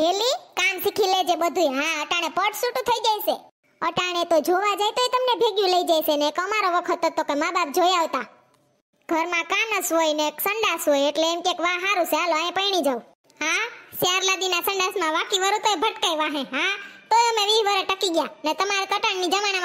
હેલી કામ શીખી લેજે બધું હા અટાણે પડસૂટું થઈ જાય અટાણે તો જોવા જાય તોય તમને ભેગ્યું લઈ જાય ને કમારો વખત તો કે મા બાપ જોઈ આવતા ઘરમાં કાનસ હોય ને સંડાસ હોય એટલે એમ કે વાહ સારું છે હાલો અહીં પૈણી જાઉં હા શ્યારલાદીના સંડાસમાં વાકી વરો તોય ભટકાય વાહે હા તોય અમે વી વરે ટકી ગયા ને તમારે કટાણની જમાના